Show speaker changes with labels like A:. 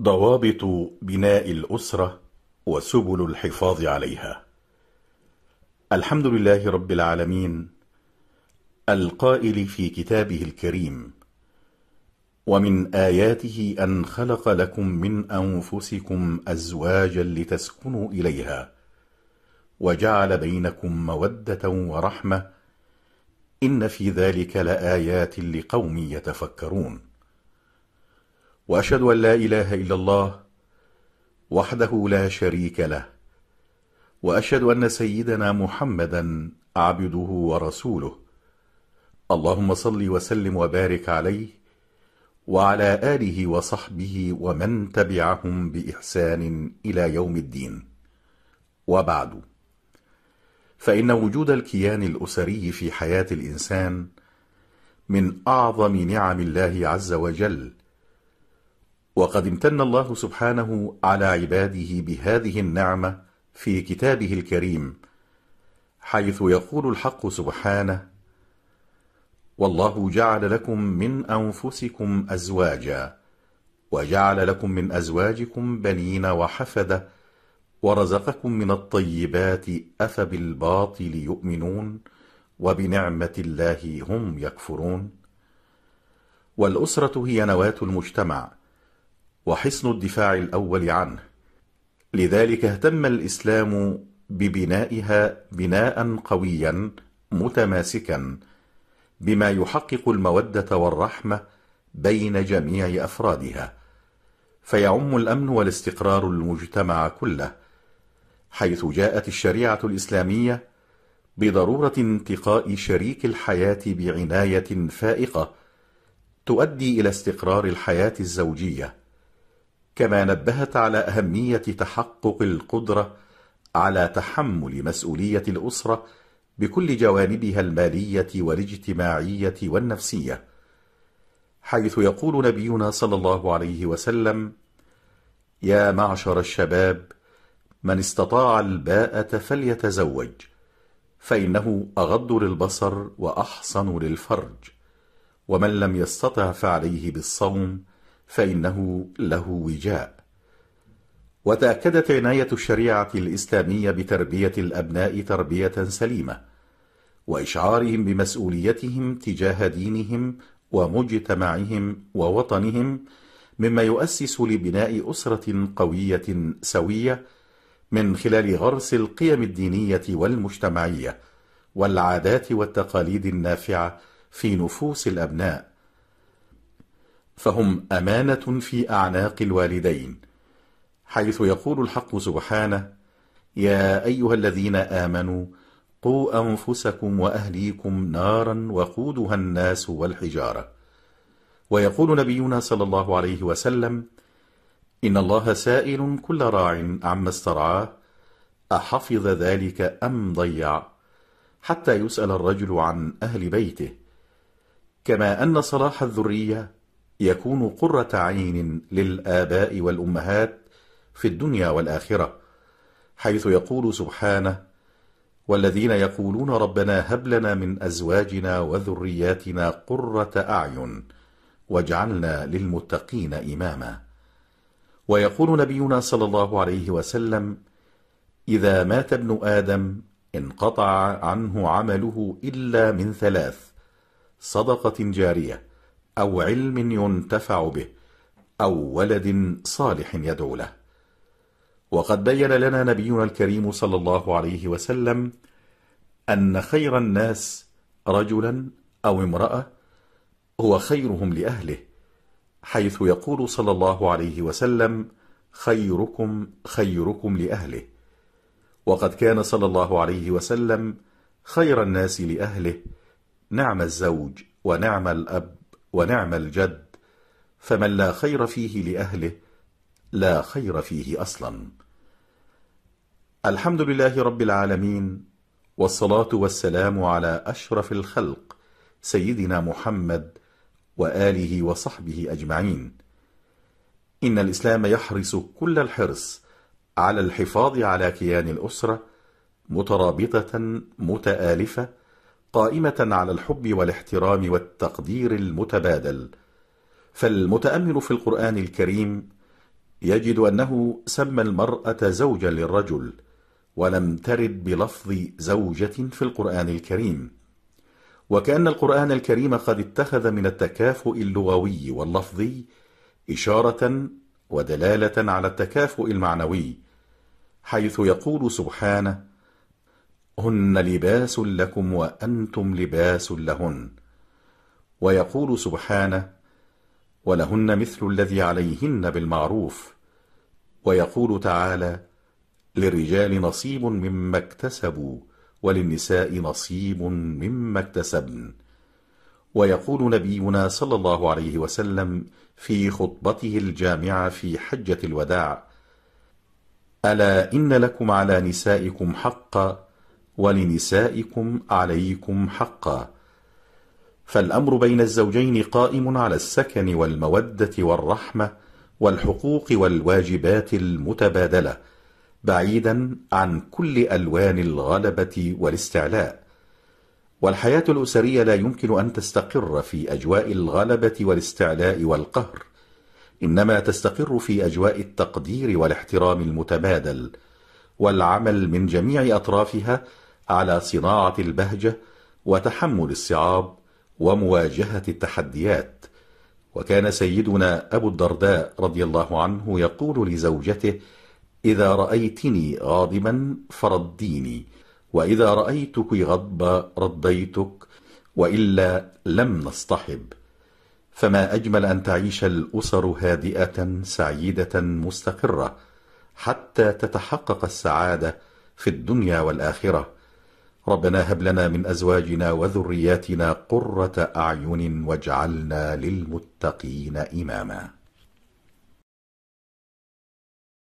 A: ضوابط بناء الأسرة وسبل الحفاظ عليها الحمد لله رب العالمين القائل في كتابه الكريم ومن آياته أن خلق لكم من أنفسكم أزواجا لتسكنوا إليها وجعل بينكم مودة ورحمة إن في ذلك لآيات لقوم يتفكرون واشهد ان لا اله الا الله وحده لا شريك له واشهد ان سيدنا محمدا عبده ورسوله اللهم صل وسلم وبارك عليه وعلى اله وصحبه ومن تبعهم باحسان الى يوم الدين وبعد فان وجود الكيان الاسري في حياه الانسان من اعظم نعم الله عز وجل وقد امتن الله سبحانه على عباده بهذه النعمة في كتابه الكريم حيث يقول الحق سبحانه والله جعل لكم من أنفسكم أزواجا وجعل لكم من أزواجكم بنين وحفدة ورزقكم من الطيبات أفبالباطل يؤمنون وبنعمة الله هم يكفرون والأسرة هي نواة المجتمع وحصن الدفاع الأول عنه لذلك اهتم الإسلام ببنائها بناء قويا متماسكا بما يحقق المودة والرحمة بين جميع أفرادها فيعم الأمن والاستقرار المجتمع كله حيث جاءت الشريعة الإسلامية بضرورة انتقاء شريك الحياة بعناية فائقة تؤدي إلى استقرار الحياة الزوجية كما نبهت على أهمية تحقق القدرة على تحمل مسؤولية الأسرة بكل جوانبها المالية والاجتماعية والنفسية حيث يقول نبينا صلى الله عليه وسلم يا معشر الشباب من استطاع الباءة فليتزوج فإنه أغض للبصر وأحصن للفرج ومن لم يستطع فعليه بالصوم فإنه له وجاء وتأكدت عناية الشريعة الإسلامية بتربية الأبناء تربية سليمة وإشعارهم بمسؤوليتهم تجاه دينهم ومجتمعهم ووطنهم مما يؤسس لبناء أسرة قوية سوية من خلال غرس القيم الدينية والمجتمعية والعادات والتقاليد النافعة في نفوس الأبناء فهم أمانة في أعناق الوالدين حيث يقول الحق سبحانه يا أيها الذين آمنوا قوا أنفسكم وأهليكم نارا وقودها الناس والحجارة ويقول نبينا صلى الله عليه وسلم إن الله سائل كل راع عما استرعاه أحفظ ذلك أم ضيع حتى يسأل الرجل عن أهل بيته كما أن صلاح الذرية يكون قرة عين للآباء والأمهات في الدنيا والآخرة حيث يقول سبحانه والذين يقولون ربنا هب لنا من أزواجنا وذرياتنا قرة أعين واجعلنا للمتقين إماما ويقول نبينا صلى الله عليه وسلم إذا مات ابن آدم انقطع عنه عمله إلا من ثلاث صدقة جارية او علم ينتفع به او ولد صالح يدعو له وقد بين لنا نبينا الكريم صلى الله عليه وسلم ان خير الناس رجلا او امراه هو خيرهم لاهله حيث يقول صلى الله عليه وسلم خيركم خيركم لاهله وقد كان صلى الله عليه وسلم خير الناس لاهله نعم الزوج ونعم الاب ونعم الجد فمن لا خير فيه لأهله لا خير فيه أصلا الحمد لله رب العالمين والصلاة والسلام على أشرف الخلق سيدنا محمد وآله وصحبه أجمعين إن الإسلام يحرص كل الحرص على الحفاظ على كيان الأسرة مترابطة متآلفة قائمة على الحب والاحترام والتقدير المتبادل فالمتأمل في القرآن الكريم يجد أنه سمى المرأة زوجا للرجل ولم ترد بلفظ زوجة في القرآن الكريم وكأن القرآن الكريم قد اتخذ من التكافؤ اللغوي واللفظي إشارة ودلالة على التكافؤ المعنوي حيث يقول سبحانه هن لباس لكم وأنتم لباس لهن ويقول سبحانه ولهن مثل الذي عليهن بالمعروف ويقول تعالى للرجال نصيب مما اكتسبوا وللنساء نصيب مما اكتسبن ويقول نبينا صلى الله عليه وسلم في خطبته الجامعة في حجة الوداع ألا إن لكم على نسائكم حقا ولنسائكم عليكم حقا فالأمر بين الزوجين قائم على السكن والمودة والرحمة والحقوق والواجبات المتبادلة بعيدا عن كل ألوان الغلبة والاستعلاء والحياة الأسرية لا يمكن أن تستقر في أجواء الغلبة والاستعلاء والقهر إنما تستقر في أجواء التقدير والاحترام المتبادل والعمل من جميع أطرافها على صناعة البهجة وتحمل الصعاب ومواجهة التحديات وكان سيدنا أبو الدرداء رضي الله عنه يقول لزوجته إذا رأيتني غاضبا فرديني وإذا رأيتك غضبا رديتك وإلا لم نصطحب فما أجمل أن تعيش الأسر هادئة سعيدة مستقرة حتى تتحقق السعادة في الدنيا والآخرة ربنا هب لنا من أزواجنا وذرياتنا قرة أعين واجعلنا للمتقين إماماً